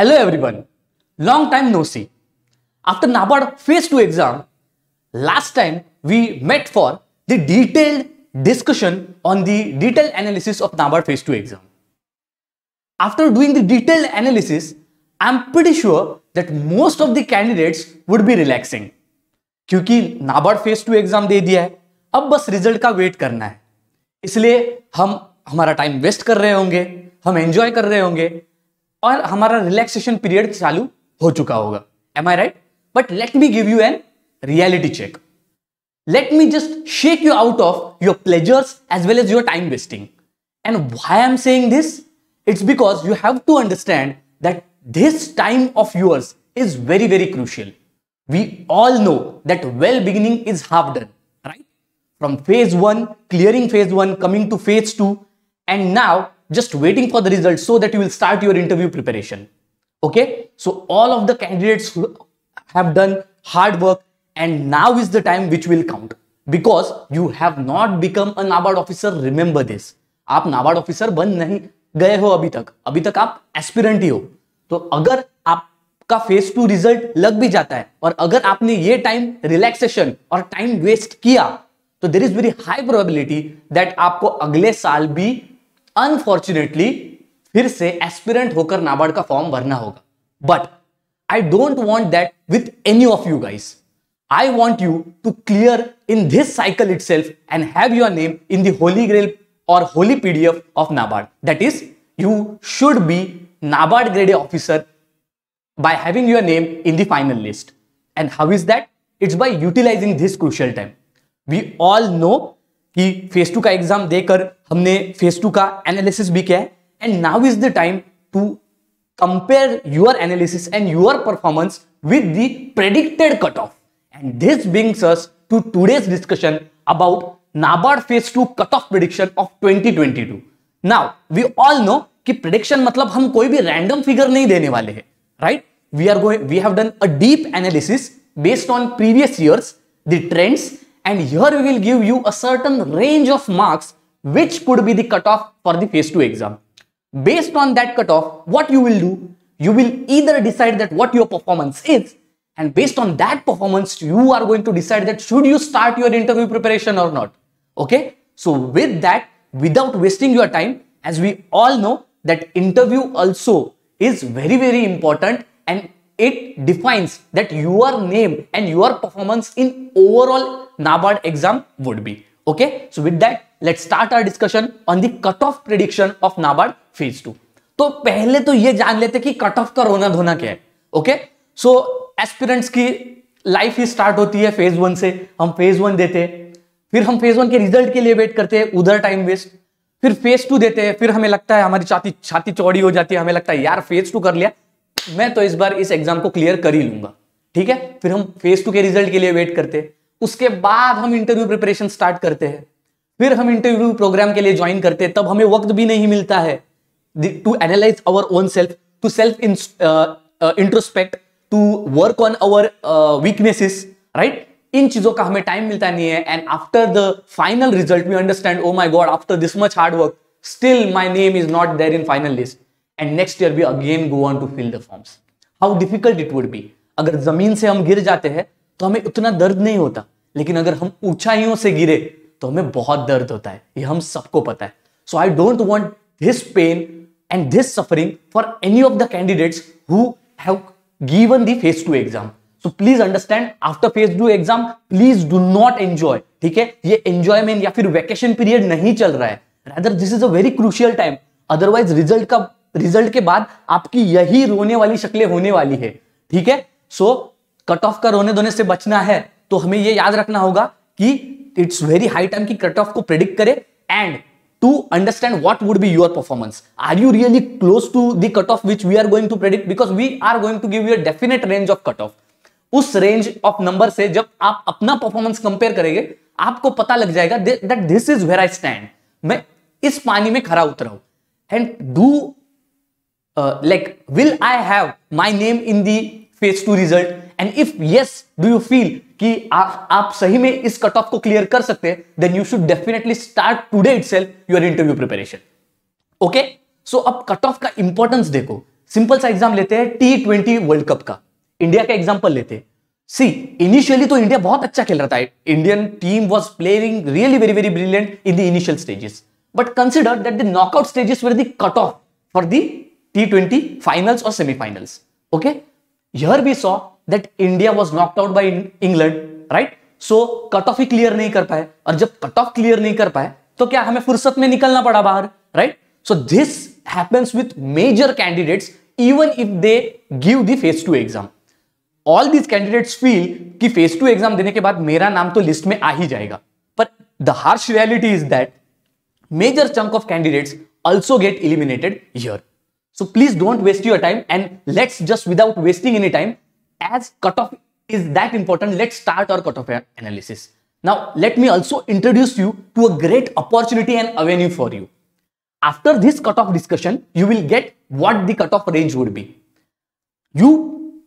Hello everyone, long time no see. After NABARD phase 2 exam, last time we met for the detailed discussion on the detailed analysis of NABARD phase 2 exam. After doing the detailed analysis, I'm pretty sure that most of the candidates would be relaxing. क्योंकि NABARD phase two exam दे दिया है अब बस result का wait करना है इसलिए हम हमारा टाइम वेस्ट कर रहे होंगे हम एंजॉय कर रहे होंगे और हमारा रिलैक्सेशन पीरियड चालू हो चुका होगा am I right but let me give you an reality check let me just shake you out of your pleasures as well as your time wasting and why I am saying this it's because you have to understand that this time of yours is very very crucial we all know that well beginning is half done right from phase one clearing phase one coming to phase two and now just waiting for the result so that you will start your interview preparation. Okay, so all of the candidates have done hard work and now is the time which will count because you have not become a NABARD officer remember this आप NABARD officer बन नहीं गए हो अभी तक अभी तक आप एस्पिरेंट ही हो तो अगर आपका phase 2 result lag bhi jata hai aur agar aapne ye time relaxation aur time waste kiya तो there is very high probability that आपको अगले साल भी अनफॉर्चुनेटली फिर से एस्पिरेंट होकर नाबार्ड का फॉर्म भरना होगा but I don't want that with any of you guys I want you to clear in this cycle itself and have your name in the holy grail or holy PDF of NABARD. That is, you should be NABARD grade A officer by having your name in the final list. And how is that? It's by utilizing this crucial time. We all know कि phase two का exam देकर हमने phase two का analysis भी किया है and now is the time to compare your analysis and your performance with the predicted cut off and this brings us to today's discussion about NABARD phase two cut off prediction of 2022 now we all know कि prediction मतलब हम कोई भी random figure नहीं देने वाले हैं right we are going we have done a deep analysis based on previous years the trends and here we will give you a certain range of marks which could be the cutoff for the phase 2 exam. Based on that cutoff, what you will do, you will either decide that what your performance is and based on that performance, you are going to decide that should you start your interview preparation or not. Okay. So with that, without wasting your time, as we all know that interview also is very, very important and it defines that your name and your performance in overall NABARD exam would be. Okay, so with that, let's start our discussion on the cut off prediction of NABARD phase 2 तो पहले तो ये जान लेते कि cut off का रोना धोना क्या है ओके सो एस्पिरेंट्स की लाइफ ही स्टार्ट होती है फेज वन से हम फेज वन देते हैं फिर हम फेज वन के रिजल्ट के लिए वेट करते हैं उधर टाइम वेस्ट फिर फेज टू देते हैं फिर हमें लगता है हमारी छाती छाती चौड़ी हो जाती है हमें लगता है यार फेज टू कर लिया मैं तो इस बार इस एग्जाम को क्लियर कर ही लूंगा ठीक है फिर हम फेज टू के रिजल्ट के लिए वेट करते हैं उसके बाद हम इंटरव्यू प्रिपरेशन स्टार्ट करते हैं फिर हम इंटरव्यू प्रोग्राम के लिए ज्वाइन करते हैं तब हमें वक्त भी नहीं मिलता है to analyze our own self to self introspect to work on our weaknesses right इन चीजों का हमें टाइम मिलता नहीं है and after the final result we understand oh my God after this much hard work still my name is not there in final list and next year we again go on to fill the forms how difficult it would be अगर जमीन से हम गिर जाते हैं तो हमें उतना दर्द नहीं होता लेकिन अगर हम ऊंचाइयों से गिरे तो हमें बहुत दर्द होता है ये हम सबको पता है so I don't want this pain and this suffering for any of the candidates who have given the phase two exam so please understand after phase two exam please do not enjoy ठीक है ये enjoyment या फिर vacation period नहीं चल रहा है rather this is a very crucial time otherwise result का रिजल्ट के बाद आपकी यही रोने वाली शक्लें होने वाली है ठीक है सो कट ऑफ का रोने धोने से बचना है तो हमें यह याद रखना होगा कि इट्स वेरी हाई टाइम की कट ऑफ को प्रिडिक्ट करे and to understand what would be your performance are you really close to the cut off which we are going to predict because we are going to give you definite range of cut off उस range of number से जब आप अपना performance compare करेंगे आपको पता लग जाएगा that this is where I stand मैं इस पानी में खरा उतरा हूं and do like will I have my name in the phase two result and if if yes do you कि आ, आप सही में इस कट ऑफ को क्लियर कर सकते हैं then you should definitely start today itself your interview preparation okay so अब कट ऑफ का इंपॉर्टेंस देखो सिंपल सा एग्जाम लेते हैं टी ट्वेंटी वर्ल्ड कप का इंडिया का एग्जाम्पल लेते हैं सी इनिशियली तो इंडिया बहुत अच्छा खेल रहा था Indian team was playing really very very brilliant in the initial stages but consider that the knockout stages were the cut off for the T twenty or और finals okay yeah we saw that India was knocked out by England right so cut off ही clear नहीं कर पाए और जब cut off clear नहीं कर पाए तो क्या हमें फुर्सत में निकलना पड़ा बाहर right so this happens with major candidates even if they give the phase two exam all these candidates feel कि फेस टू एग्जाम देने के बाद मेरा नाम तो लिस्ट में आ ही जाएगा पर the harsh reality is that major chunk of candidates also get eliminated yeah So please don't waste your time and let's just without wasting any time, as cutoff is that important, let's start our cutoff analysis. Now, let me also introduce you to a great opportunity and avenue for you. After this cutoff discussion, you will get what the cutoff range would be. You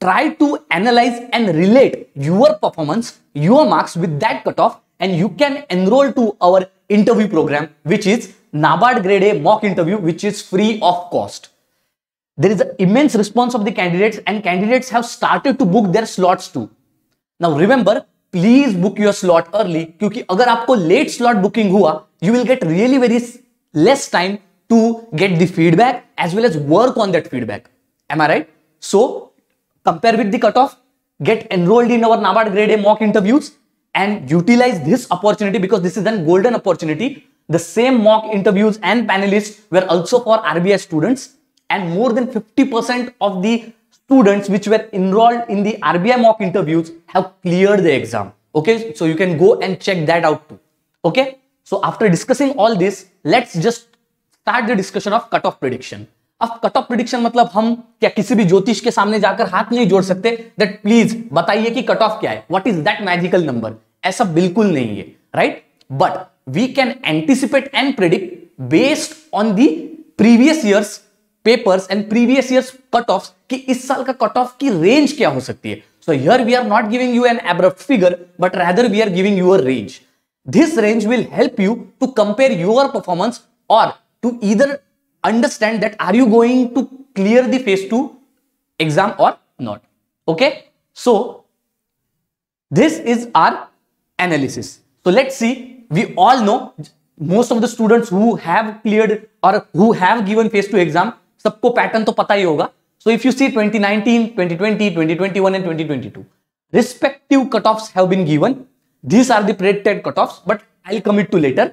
try to analyze and relate your performance, your marks with that cutoff and you can enroll to our interview program, which is NABARD grade A mock interview which is free of cost. There is an immense response of the candidates and candidates have started to book their slots too. Now remember, please book your slot early क्योंकि अगर आपको late slot booking hua, you will get really very less time to get the feedback as well as work on that feedback. Am I right? So compare with the cutoff, get enrolled in our NABARD grade A mock interviews and utilize this opportunity because this is a golden opportunity The same mock interviews and panelists were also for RBI students and more than 50% of the students which were enrolled in the RBI mock interviews have cleared the exam. Okay, so you can go and check that out too. Okay, so after discussing all this, let's just start the discussion of cutoff prediction. अब cut off prediction मतलब हम क्या किसी भी ज्योतिष के सामने जाकर हाथ नहीं जोड़ सकते दैट प्लीज बताइए कि कट ऑफ क्या है what is that magical number ऐसा बिल्कुल नहीं है right but we can anticipate and predict based on the previous year's papers and previous year's cutoffs offs इस साल का कट ऑफ range रेंज क्या हो सकती है so we are are not giving you an abrupt figure but rather we are giving this range will help you to compare your performance or to either understand that are you going to clear the phase 2 exam or not okay so this is our analysis so let's see we all know most of the students who have cleared or who have given phase two exam सबको pattern तो पता ही होगा So if you see 2019 2020 2021 and 2022 respective cutoffs have been given these are the predicted cutoffs but i'll commit to later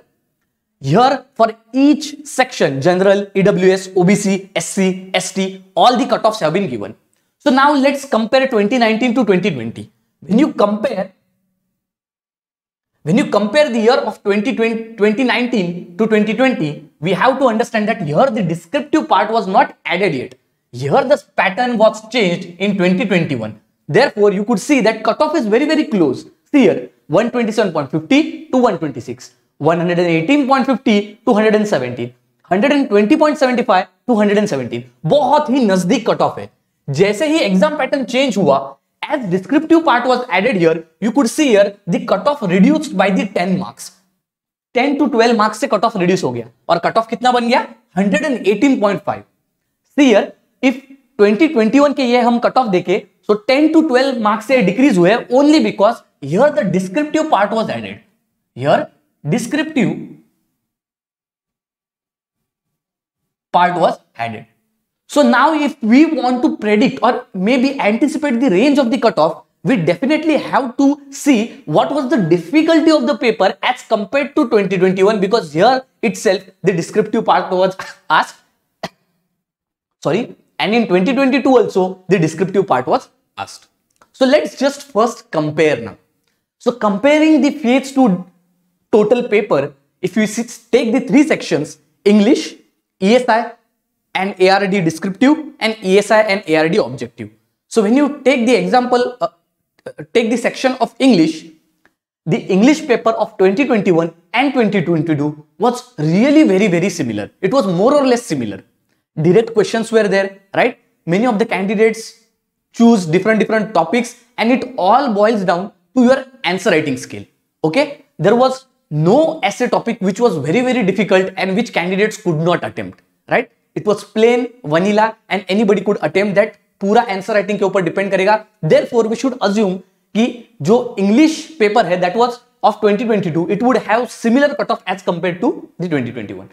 here for each section general ews obc sc st all the cutoffs have been given so now let's compare 2019 to 2020 when you compare when you compare the year of 2020, 2019 to 2020, we have to understand that here the descriptive part was not added yet. Here the pattern was changed in 2021. Therefore, you could see that cutoff is very, very close. See here, 127.50 to 126, 118.50 to 117, 120.75 to 117 बहुत ही नजदीक cut off है जैसे ही exam pattern change हुआ as descriptive part was added here, you could see here the cutoff reduced by the 10 marks. 10 to 12 marks से cut off reduce हो गया और कट ऑफ कितना बन गया 118.5 सी हियर इफ 2021 के ये हम कट ऑफ देखे सो 10 टू 12 मार्क्स से डिक्रीज हुए only because here the descriptive part was added here descriptive part was added So now if we want to predict or maybe anticipate the range of the cutoff, we definitely have to see what was the difficulty of the paper as compared to 2021 because here itself the descriptive part was asked. Sorry. And in 2022 also the descriptive part was asked. So let's just first compare now. So comparing the phase to total paper, if you take the three sections, English, ESI and ARD descriptive and ESI and ARD objective. So when you take the example, uh, uh, take the section of English, the English paper of 2021 and 2022 was really very, very similar. It was more or less similar. Direct questions were there, right? Many of the candidates choose different, different topics and it all boils down to your answer writing skill. Okay. There was no essay topic which was very, very difficult and which candidates could not attempt, right? It was plain vanilla, and anybody could attempt that. Pura answer writing ke upar depend karega. Therefore, we should assume ki jo English paper hai, that was of 2022 it would have similar cutoff as compared to the 2021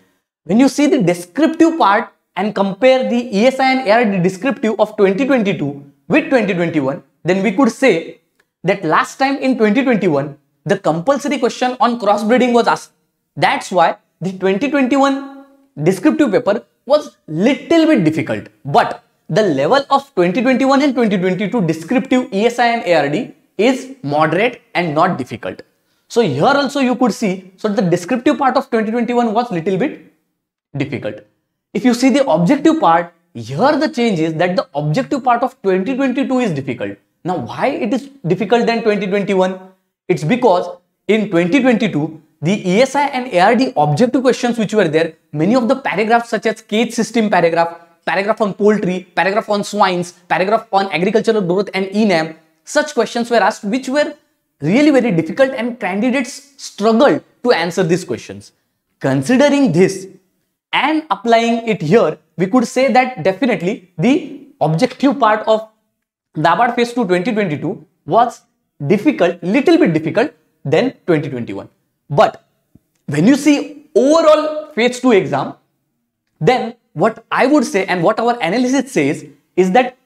when you see the descriptive part and compare the esi and ard descriptive of 2022 with 2021 then we could say that last time in 2021 the compulsory question on crossbreeding was asked that's why the 2021 descriptive paper was little bit difficult, but the level of 2021 and 2022 descriptive ESI and ARD is moderate and not difficult. So here also you could see, so the descriptive part of 2021 was little bit difficult. If you see the objective part, here the change is that the objective part of 2022 is difficult. Now why it is difficult than 2021? It's because in 2022, the ESI and ARD objective questions which were there, many of the paragraphs such as cage system paragraph, paragraph on poultry, paragraph on swines, paragraph on agricultural growth and ENAM, such questions were asked which were really very difficult and candidates struggled to answer these questions. Considering this and applying it here, we could say that definitely the objective part of NABARD phase 2 2022 was difficult, little bit difficult than 2021. But when you see overall phase 2 exam, then what I would say and what our analysis says is that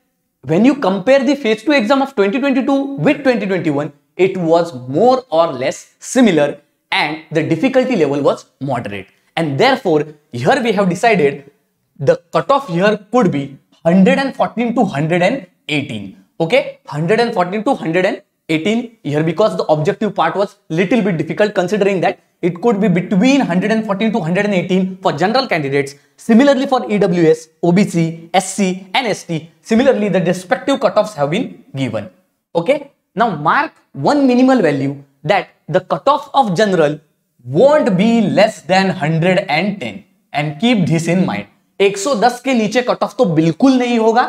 when you compare the phase 2 exam of 2022 with 2021, it was more or less similar and the difficulty level was moderate. And therefore, here we have decided the cutoff here could be 114 to 118. Okay, 114 to 118. 18 here because the objective part was little bit difficult considering that it could be between 114 to 118 for general candidates. Similarly for EWS, OBC, SC and ST, similarly the respective cutoffs have been given. Okay. Now mark one minimal value that the cutoff of general won't be less than 110 and keep this in mind. 110 के नीचे cutoff तो बिल्कुल नहीं होगा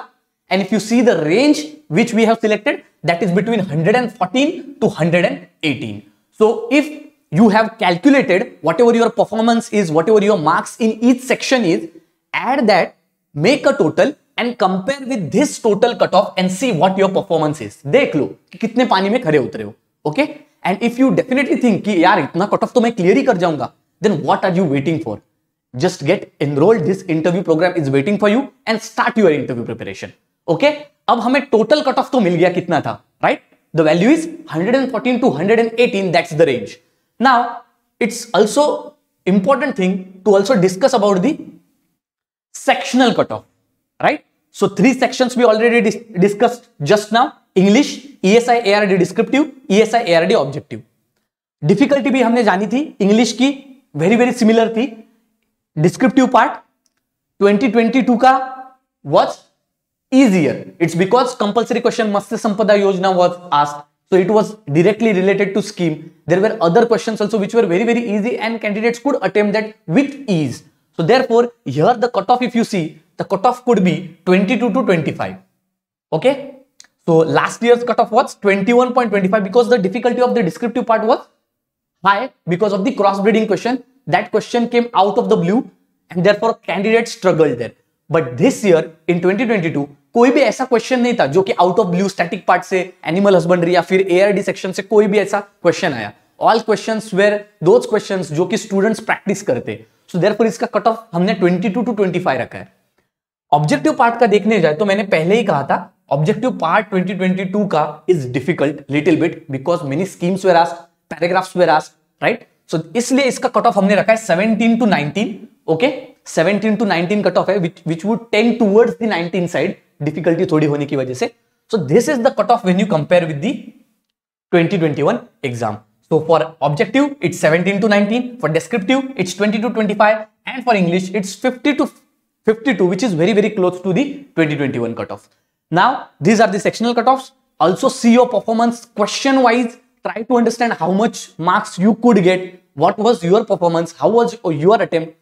and if you see the range which we have selected, that is between 114 to 118. So if you have calculated whatever your performance is, whatever your marks in each section is, add that, make a total and compare with this total cutoff and see what your performance is. देख लो कितने पानी में खड़े उतरे हो, okay? And if you definitely think कि यार इतना cutoff तो मैं clear ही कर जाऊंगा, then what are you waiting for? Just get enrolled. This interview program is waiting for you and start your interview preparation. Okay अब हमें टोटल कट ऑफ तो मिल गया कितना था right the value is hundred and fourteen to 118 that's the range now it's also important thing to also discuss about the sectional cut off right so three section भी already discuss just now English E S I A R D descriptive E S ESI ARD objective difficulty भी हमने जानी थी English की very very similar थी descriptive part twenty twenty two का was easier. It's because compulsory question Matsya Sampada Yojana was asked. So it was directly related to scheme. There were other questions also which were very, very easy and candidates could attempt that with ease. So therefore, here the cutoff if you see, the cutoff could be 22 to 25. Okay. So last year's cutoff was 21.25 because the difficulty of the descriptive part was high because of the crossbreeding question. That question came out of the blue and therefore candidates struggled there. But this year in 2022, कोई भी ऐसा question नहीं था जो कि out of blue static part से animal husbandry या फिर एआरडी सेक्शन से कोई भी ऐसा क्वेश्चन आया ऑल क्वेश्चन वेर दो क्वेश्चन जो कि स्टूडेंट्स प्रैक्टिस करते सो देर देयरफॉर इसका कट ऑफ हमने ट्वेंटी टू टू 25 रखा है ऑब्जेक्टिव पार्ट का देखने जाए तो मैंने पहले ही कहा था ऑब्जेक्टिव पार्ट 2022 का is difficult little bit because many schemes were as paragraphs were as right so इसलिए इसका कट ऑफ हमने रखा है 17 to 19 okay okay? 17 to 19 cut off है which would tend towards the 19 side difficulty थोड़ी होने की वजह से सो this is the cut off when you compare with the 2021 exam so for objective it's 17 to 19 for descriptive it's 20 to 25 and for English it's 50 to 52 to which is very very close to the 2021 cut off now these are the sectional cut off also see your performance question wise try to understand how much marks you could get what was your performance how was your attempt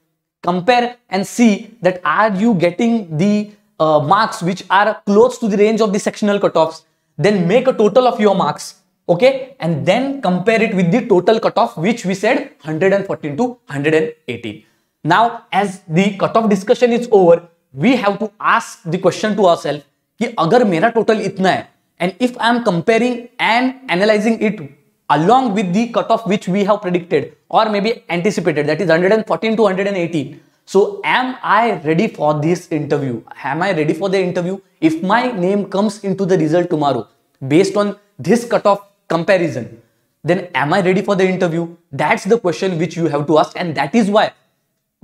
compare and see that are you getting the uh, marks which are close to the range of the sectional cutoffs. Then make a total of your marks. Okay. And then compare it with the total cutoff which we said 114 to 118. Now, as the cutoff discussion is over, we have to ask the question to ourselves कि अगर मेरा total इतना है and if I am comparing and analyzing along with the cutoff which we have predicted or maybe anticipated that is 114 to 118 so am I ready for this interview? Am I ready for the interview? If my name comes into the result tomorrow based on this cut-off comparison, then am I ready for the interview? That's the question which you have to ask. And that is why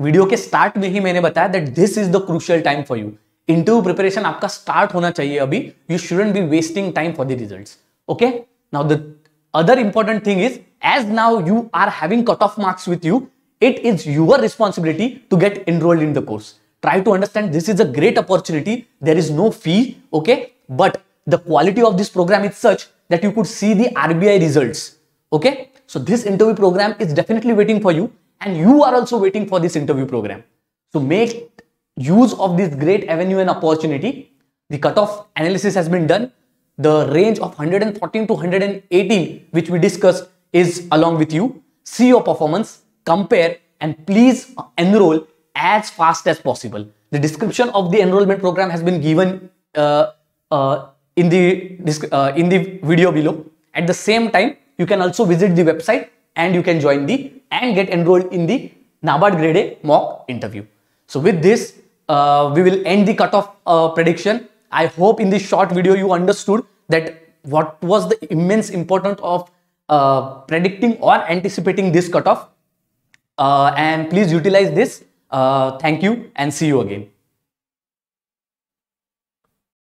video ke start mein hi maine bataya that this is the crucial time for you. Interview preparation aapka start hona chahiye abhi. You shouldn't be wasting time for the results. Okay? Now the other important thing is as now you are having cut-off marks with you, it is your responsibility to get enrolled in the course. Try to understand this is a great opportunity. There is no fee, okay? But the quality of this program is such that you could see the RBI results, okay? So this interview program is definitely waiting for you and you are also waiting for this interview program. So make use of this great avenue and opportunity. The cutoff analysis has been done. The range of 114 to 118 which we discussed is along with you. See your performance compare and please enroll as fast as possible. The description of the enrollment program has been given uh, uh, in, the, uh, in the video below. At the same time, you can also visit the website and you can join the and get enrolled in the NABARD grade A mock interview. So with this, uh, we will end the cutoff uh, prediction. I hope in this short video you understood that what was the immense importance of uh, predicting or anticipating this cutoff uh, and please utilize this. Uh, thank you and see you again.